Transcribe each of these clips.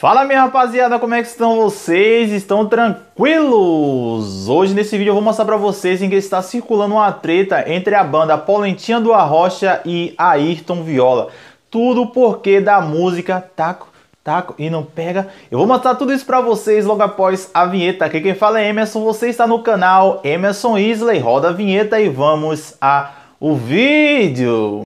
Fala minha rapaziada, como é que estão vocês? Estão tranquilos? Hoje nesse vídeo eu vou mostrar pra vocês em que está circulando uma treta entre a banda Polentinha do Arrocha e Ayrton Viola. Tudo porque da música Taco Taco e não pega. Eu vou mostrar tudo isso pra vocês logo após a vinheta. Aqui quem fala é Emerson, você está no canal Emerson Isley. Roda a vinheta e vamos a o vídeo.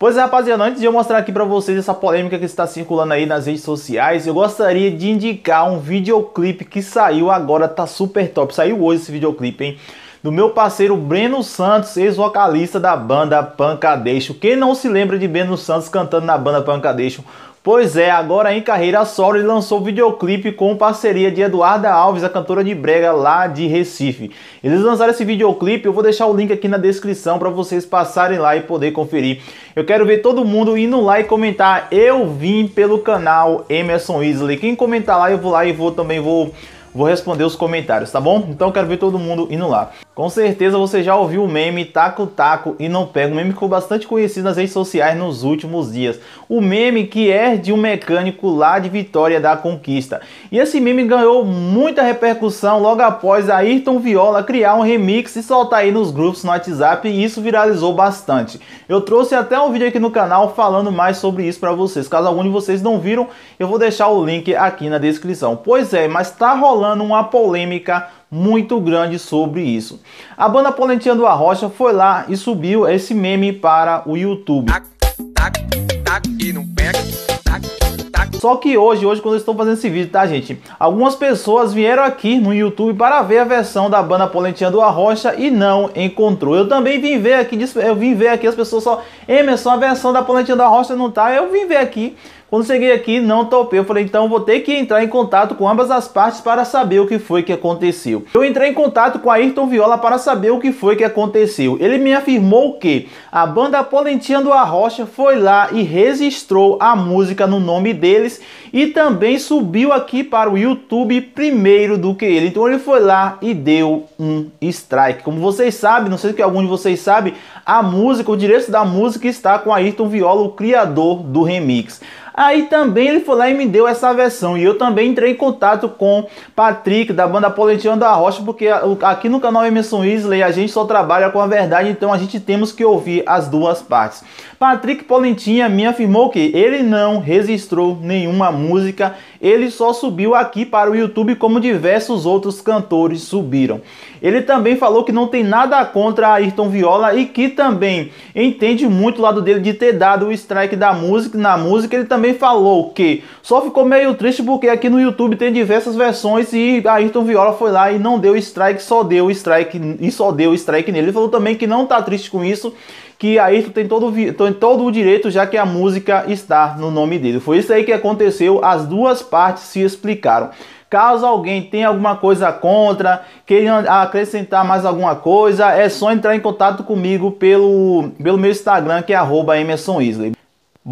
Pois é, rapaziada, antes de eu mostrar aqui pra vocês essa polêmica que está circulando aí nas redes sociais, eu gostaria de indicar um videoclipe que saiu agora, tá super top. Saiu hoje esse videoclipe, hein? Do meu parceiro Breno Santos, ex-vocalista da banda Pancadeixo. Quem não se lembra de Breno Santos cantando na banda Pancadeixo? Pois é, agora em carreira solo ele lançou videoclipe com parceria de Eduarda Alves, a cantora de brega lá de Recife. Eles lançaram esse videoclipe, eu vou deixar o link aqui na descrição para vocês passarem lá e poder conferir. Eu quero ver todo mundo indo lá e comentar. Eu vim pelo canal Emerson Isley. Quem comentar lá eu vou lá e vou também vou vou responder os comentários, tá bom? Então quero ver todo mundo indo lá. Com certeza você já ouviu o meme Taco Taco e não pega, um meme que ficou bastante conhecido nas redes sociais nos últimos dias. O meme que é de um mecânico lá de Vitória da Conquista. E esse meme ganhou muita repercussão logo após Ayrton Viola criar um remix e soltar aí nos grupos no WhatsApp e isso viralizou bastante. Eu trouxe até um vídeo aqui no canal falando mais sobre isso para vocês. Caso algum de vocês não viram, eu vou deixar o link aqui na descrição. Pois é, mas tá rolando rolando uma polêmica muito grande sobre isso. A banda Polentinha do Arrocha foi lá e subiu esse meme para o YouTube. Só que hoje, hoje quando eu estou fazendo esse vídeo, tá gente? Algumas pessoas vieram aqui no YouTube para ver a versão da banda Polentinha do Arrocha e não encontrou. Eu também vim ver aqui, eu vim ver aqui as pessoas só, Emerson, a versão da Polentinha do Arrocha não tá. Eu vim ver aqui quando cheguei aqui, não topei. Eu falei, então vou ter que entrar em contato com ambas as partes para saber o que foi que aconteceu. Eu entrei em contato com a Ayrton Viola para saber o que foi que aconteceu. Ele me afirmou que a banda Polentinha do Arrocha foi lá e registrou a música no nome dele deles e também subiu aqui para o YouTube primeiro do que ele. Então ele foi lá e deu um strike. Como vocês sabem, não sei se algum de vocês sabe, a música, o direito da música está com Ayrton Viola, o criador do remix. Aí também ele foi lá e me deu essa versão. E eu também entrei em contato com Patrick, da banda Polentiano da Rocha, porque aqui no canal Emerson Weasley a gente só trabalha com a verdade, então a gente temos que ouvir as duas partes. Patrick Polentinha me afirmou que ele não registrou nenhuma música, ele só subiu aqui para o YouTube como diversos outros cantores subiram. Ele também falou que não tem nada contra Ayrton Viola e que também entende muito o lado dele de ter dado o strike da música, na música ele também também falou que só ficou meio triste porque aqui no YouTube tem diversas versões e Ayrton Viola foi lá e não deu strike, só deu strike e só deu strike nele. Ele falou também que não tá triste com isso, que Ayrton tem todo, tem todo o direito já que a música está no nome dele. Foi isso aí que aconteceu, as duas partes se explicaram. Caso alguém tenha alguma coisa contra, queira acrescentar mais alguma coisa, é só entrar em contato comigo pelo, pelo meu Instagram, que é arroba Emerson Isley.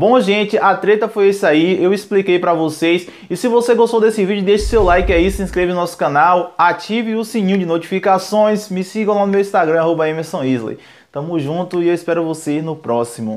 Bom, gente, a treta foi isso aí, eu expliquei para vocês. E se você gostou desse vídeo, deixe seu like aí, se inscreva no nosso canal, ative o sininho de notificações, me siga lá no meu Instagram, arroba Tamo junto e eu espero você no próximo.